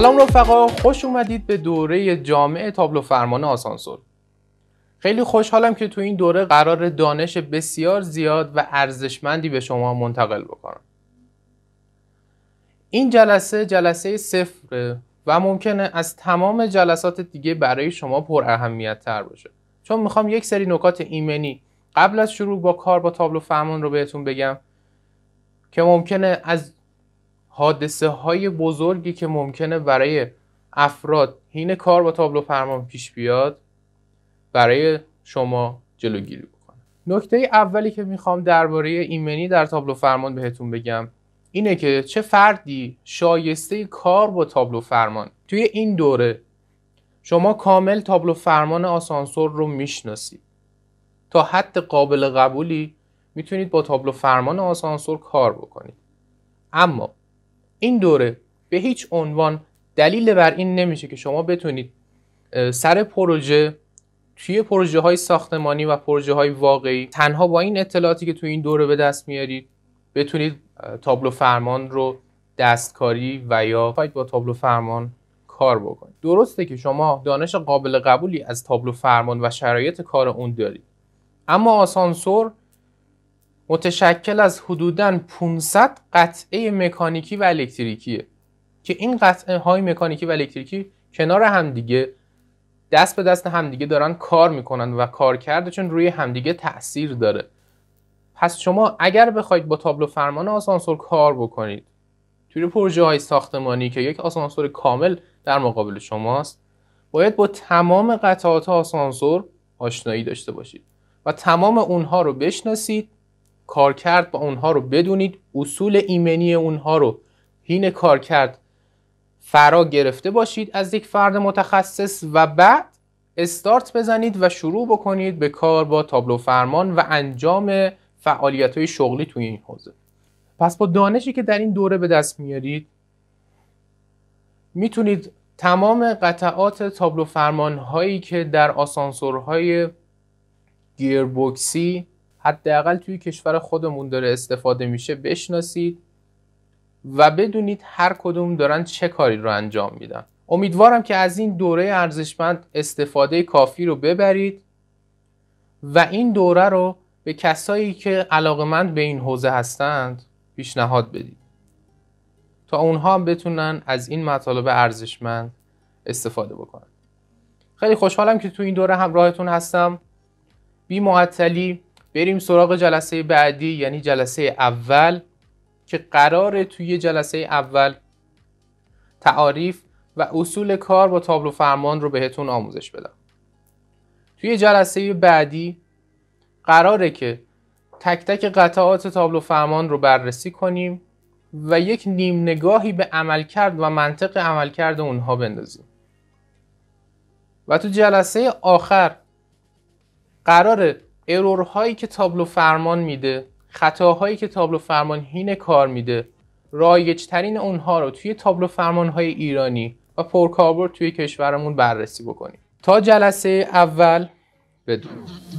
سلام رفقا خوش اومدید به دوره جامعه تابلو فرمان آسانسور خیلی خوشحالم که تو این دوره قرار دانش بسیار زیاد و ارزشمندی به شما منتقل بکنم این جلسه جلسه صفر و ممکنه از تمام جلسات دیگه برای شما پر اهمیت تر باشه چون میخوام یک سری نکات ایمنی قبل از شروع با کار با تابلو فرمان رو بهتون بگم که ممکنه از حادثه های بزرگی که ممکنه برای افراد حین کار با تابلو فرمان پیش بیاد برای شما جلوگیری بکنه نکته اولی که میخوام درباره ایمنی در تابلو فرمان بهتون بگم اینه که چه فردی شایسته کار با تابلو فرمان توی این دوره شما کامل تابلو فرمان آسانسور رو میشناسید تا حد قابل قبولی میتونید با تابلو فرمان آسانسور کار بکنید اما این دوره به هیچ عنوان دلیل بر این نمیشه که شما بتونید سر پروژه توی پروژه های ساختمانی و پروژه های واقعی تنها با این اطلاعاتی که توی این دوره به دست میارید بتونید تابلو فرمان رو دستکاری و یا با تابلو فرمان کار بکنید درسته که شما دانش قابل قبولی از تابلو فرمان و شرایط کار اون دارید اما آسانسور متشکل از حدوداً 500 قطعه مکانیکی و الکتریکیه که این قطعه های مکانیکی و الکتریکی کنار همدیگه دست به دست همدیگه دارن کار میکنن و کار کرده چون روی همدیگه تاثیر داره پس شما اگر بخواید با تابلو فرمان آسانسور کار بکنید توی پروژه های ساختمانی که یک آسانسور کامل در مقابل شماست باید با تمام قطعات آسانسور آشنایی داشته باشید و تمام اونها رو بشناسید کارکرد با اونها رو بدونید اصول ایمنی اونها رو هین کارکرد فرا گرفته باشید از یک فرد متخصص و بعد استارت بزنید و شروع بکنید به کار با تابلو فرمان و انجام فعالیت های شغلی توی این حوزه پس با دانشی که در این دوره به دست میارید میتونید تمام قطعات تابلو فرمان هایی که در آسانسورهای گیربکسی حداقل توی کشور خودمون داره استفاده میشه بشناسید و بدونید هر کدوم دارن چه کاری رو انجام میدن امیدوارم که از این دوره ارزشمند استفاده کافی رو ببرید و این دوره رو به کسایی که علاقمند به این حوزه هستند پیشنهاد بدید تا اونها هم بتونن از این مطالب ارزشمند استفاده بکنن خیلی خوشحالم که تو این دوره همراهتون هستم بی معطلی بریم سراغ جلسه بعدی یعنی جلسه اول که قرار توی جلسه اول تعاریف و اصول کار با تابلو فرمان رو بهتون آموزش بدم توی جلسه بعدی قراره که تک تک قطعات تابلو فرمان رو بررسی کنیم و یک نیم نگاهی به عملکرد و منطق عملکرد اونها بندازیم و تو جلسه آخر قراره ارورهایی که تابلو فرمان میده خطاهایی که تابلو فرمان هین کار میده رایجترین ترین اونها رو توی تابلو فرمان های ایرانی و پرکاربرد توی کشورمون بررسی بکنیم تا جلسه اول بدون